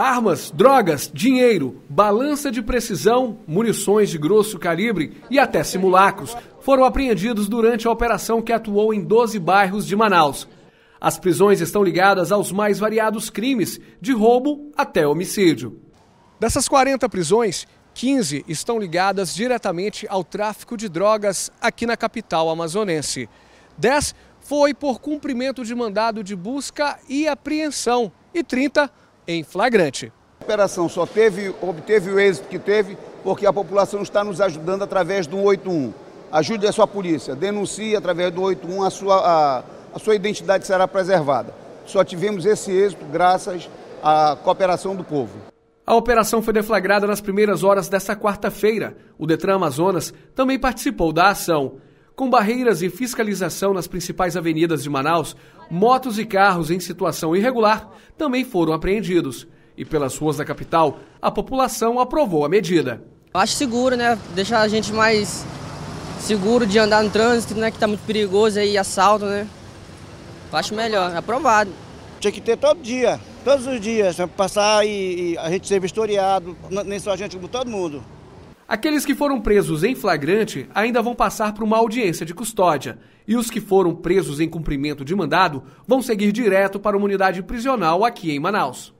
Armas, drogas, dinheiro, balança de precisão, munições de grosso calibre e até simulacros foram apreendidos durante a operação que atuou em 12 bairros de Manaus. As prisões estão ligadas aos mais variados crimes, de roubo até homicídio. Dessas 40 prisões, 15 estão ligadas diretamente ao tráfico de drogas aqui na capital amazonense. 10 foi por cumprimento de mandado de busca e apreensão e 30 em flagrante. A operação só teve, obteve o êxito que teve porque a população está nos ajudando através do 81. Ajude a sua polícia, denuncie através do 81, a sua, a, a sua identidade será preservada. Só tivemos esse êxito graças à cooperação do povo. A operação foi deflagrada nas primeiras horas desta quarta-feira. O Detran Amazonas também participou da ação. Com barreiras e fiscalização nas principais avenidas de Manaus, motos e carros em situação irregular também foram apreendidos. E pelas ruas da capital, a população aprovou a medida. acho seguro, né? Deixar a gente mais seguro de andar no trânsito, né? Que está muito perigoso aí, assalto, né? acho melhor, aprovado. Tinha que ter todo dia, todos os dias, né? passar e, e a gente ser vistoriado, nem só a gente, como todo mundo. Aqueles que foram presos em flagrante ainda vão passar por uma audiência de custódia, e os que foram presos em cumprimento de mandado vão seguir direto para uma unidade prisional aqui em Manaus.